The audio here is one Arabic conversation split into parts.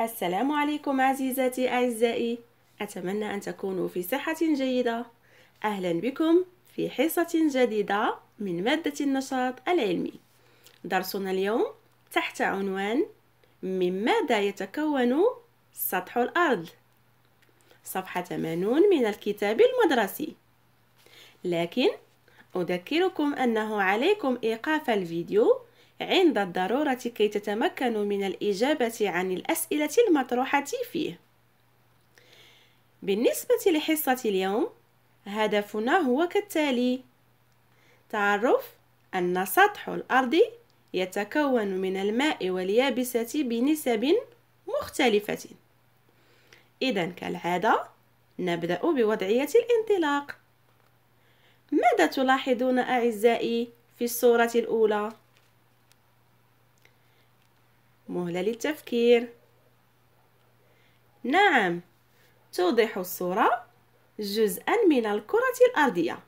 السلام عليكم عزيزاتي أعزائي أتمنى أن تكونوا في صحة جيدة أهلا بكم في حصة جديدة من مادة النشاط العلمي درسنا اليوم تحت عنوان من ماذا يتكون سطح الأرض؟ صفحة 80 من الكتاب المدرسي لكن أذكركم أنه عليكم إيقاف الفيديو عند الضرورة كي تتمكنوا من الإجابة عن الأسئلة المطروحة فيه بالنسبة لحصة اليوم هدفنا هو كالتالي تعرف أن سطح الأرض يتكون من الماء واليابسة بنسب مختلفة إذا كالعادة نبدأ بوضعية الانطلاق ماذا تلاحظون أعزائي في الصورة الأولى؟ مهلة للتفكير نعم توضح الصورة جزءا من الكرة الأرضية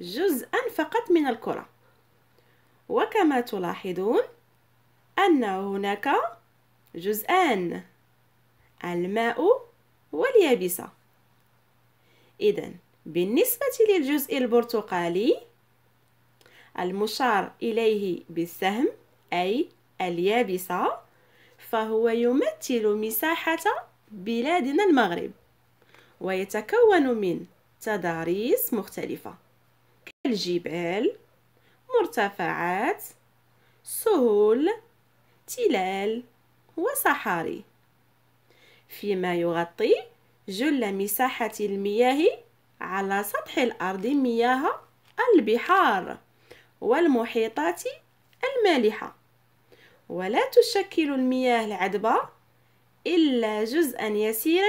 جزءا فقط من الكرة وكما تلاحظون أن هناك جزءان الماء واليابسة إذا بالنسبة للجزء البرتقالي المشار إليه بالسهم أي اليابسة فهو يمثل مساحة بلادنا المغرب ويتكون من تضاريس مختلفة كالجبال مرتفعات سهول تلال وصحاري فيما يغطي جل مساحة المياه على سطح الأرض مياه البحار والمحيطات المالحة ولا تشكل المياه العذبة إلا جزءا يسيرا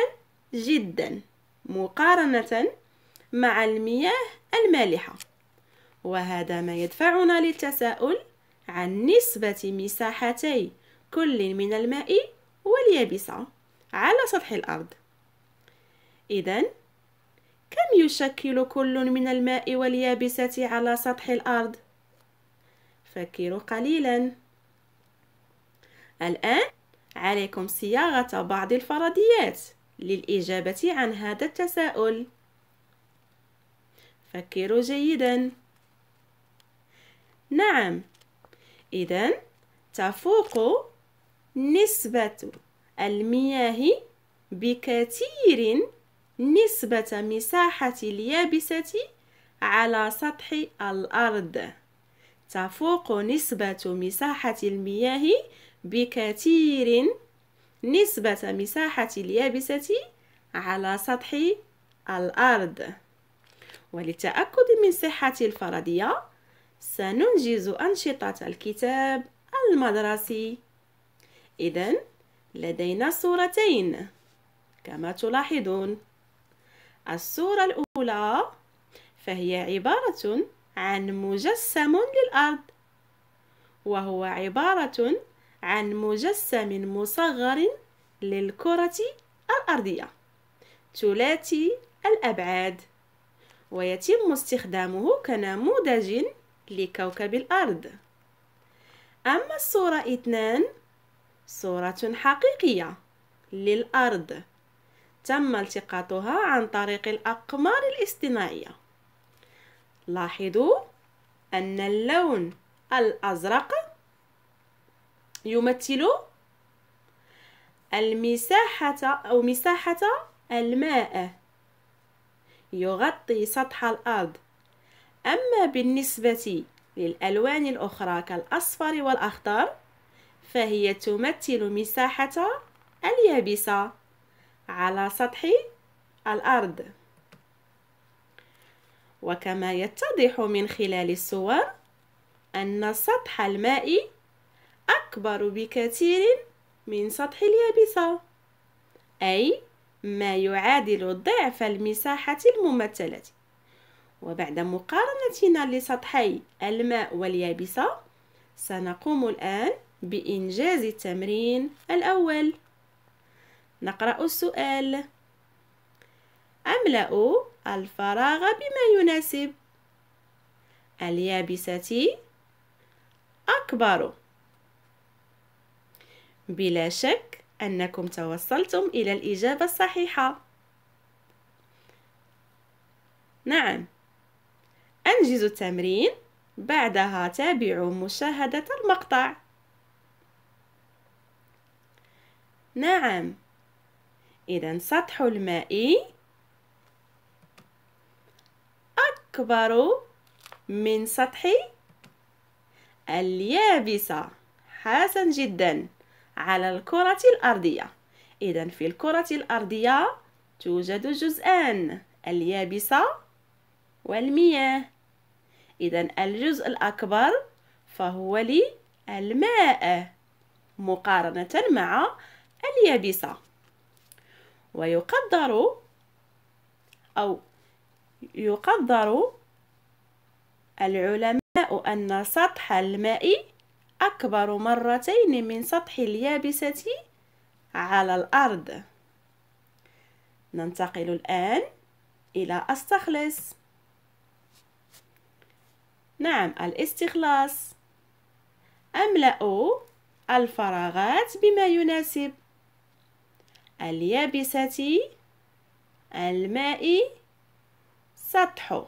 جدا مقارنة مع المياه المالحة وهذا ما يدفعنا للتساؤل عن نسبة مساحتي كل من الماء واليابسة على سطح الأرض إذا كم يشكل كل من الماء واليابسة على سطح الأرض؟ فكروا قليلاً الآن عليكم صياغة بعض الفرضيات للإجابة عن هذا التساؤل فكروا جيدا نعم إذا تفوق نسبة المياه بكثير نسبة مساحة اليابسة على سطح الأرض تفوق نسبة مساحة المياه بكثير نسبة مساحة اليابسة على سطح الأرض وللتأكد من صحة الفرضية سننجز أنشطة الكتاب المدرسي إذا لدينا صورتين كما تلاحظون الصورة الأولى فهي عبارة عن مجسم للأرض وهو عبارة عن مجسم مصغر للكرة الأرضية ثلاثي الأبعاد ويتم استخدامه كنموذج لكوكب الأرض أما الصورة اثنان صورة حقيقية للأرض تم التقاطها عن طريق الأقمار الاصطناعية لاحظوا أن اللون الأزرق يمثل المساحة أو مساحة الماء يغطي سطح الأرض أما بالنسبة للألوان الأخرى كالأصفر والأخضر فهي تمثل مساحة اليابسة على سطح الأرض وكما يتضح من خلال الصور أن سطح الماء أكبر بكثير من سطح اليابسة أي ما يعادل ضعف المساحة الممثلة وبعد مقارنتنا لسطحي الماء واليابسة سنقوم الآن بإنجاز التمرين الأول نقرأ السؤال أملأ الفراغ بما يناسب اليابسة أكبر بلا شك أنكم توصلتم إلى الإجابة الصحيحة نعم أنجزوا التمرين بعدها تابعوا مشاهدة المقطع نعم إذا سطح الماء أكبر من سطح اليابسة حسن جداً على الكرة الأرضية إذا في الكرة الأرضية توجد جزءان اليابسة والمياه إذا الجزء الأكبر فهو للماء مقارنة مع اليابسة ويقدر أو يقدر العلماء أن سطح الماء أكبر مرتين من سطح اليابسة على الأرض ننتقل الآن إلى أستخلص نعم الاستخلاص أملأ الفراغات بما يناسب اليابسة الماء سطح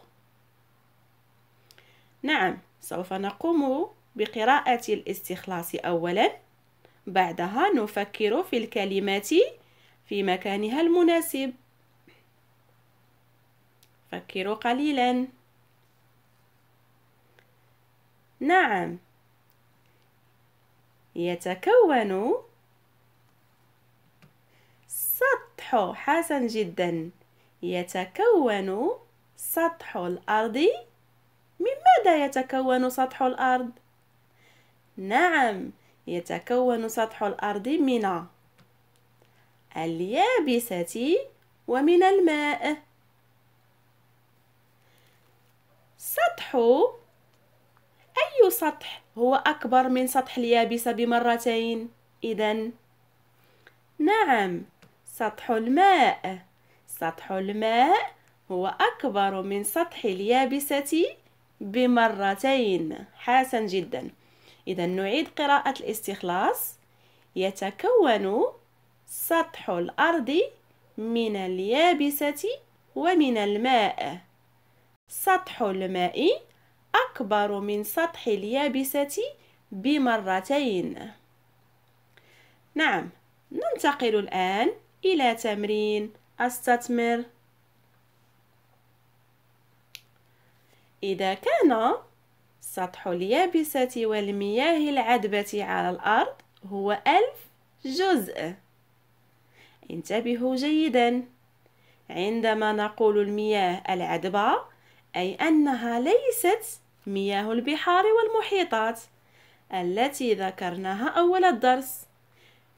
نعم سوف نقوم بقراءة الاستخلاص أولا بعدها نفكر في الكلمات في مكانها المناسب فكروا قليلا نعم يتكون سطح حسن جدا يتكون سطح الأرض من ماذا يتكون سطح الأرض؟ نعم يتكون سطح الأرض من اليابسة ومن الماء سطح أي سطح هو أكبر من سطح اليابسة بمرتين؟ إذا نعم سطح الماء سطح الماء هو أكبر من سطح اليابسة بمرتين حسن جداً إذا نعيد قراءة الاستخلاص يتكون سطح الأرض من اليابسة ومن الماء سطح الماء أكبر من سطح اليابسة بمرتين نعم ننتقل الآن إلى تمرين أستثمر إذا كان السطح اليابسة والمياه العذبة على الأرض هو ألف جزء انتبهوا جيدا عندما نقول المياه العذبة أي أنها ليست مياه البحار والمحيطات التي ذكرناها أول الدرس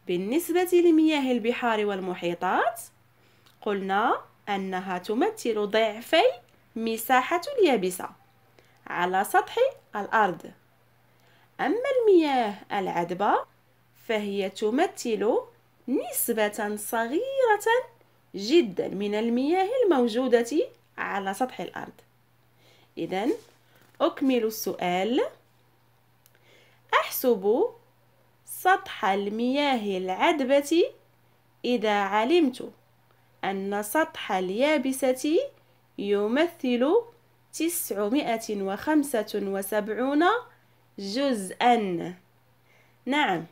بالنسبة لمياه البحار والمحيطات قلنا أنها تمثل ضعفي مساحة اليابسة على سطح الأرض أما المياه العذبة فهي تمثل نسبة صغيرة جدا من المياه الموجودة على سطح الأرض إذا أكمل السؤال أحسب سطح المياه العذبة إذا علمت أن سطح اليابسة يمثل تسعمائة وخمسة وسبعون جزءا نعم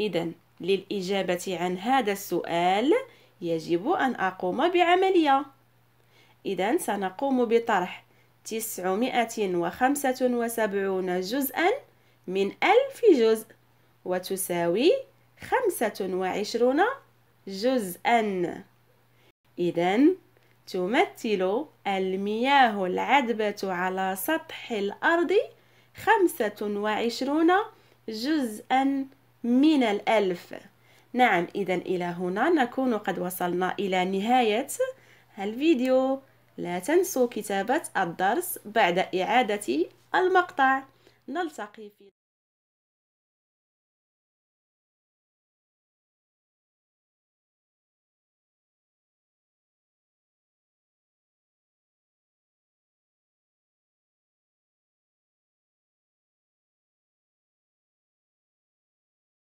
إذا للإجابة عن هذا السؤال يجب أن أقوم بعملية إذا سنقوم بطرح تسعمائة وخمسة وسبعون جزءا من ألف جزء وتساوي خمسة وعشرون جزءا إذا تمثل المياه العذبة على سطح الأرض خمسة وعشرون جزءا من الألف نعم إذا إلى هنا نكون قد وصلنا إلى نهاية الفيديو لا تنسوا كتابة الدرس بعد إعادة المقطع نلتقي في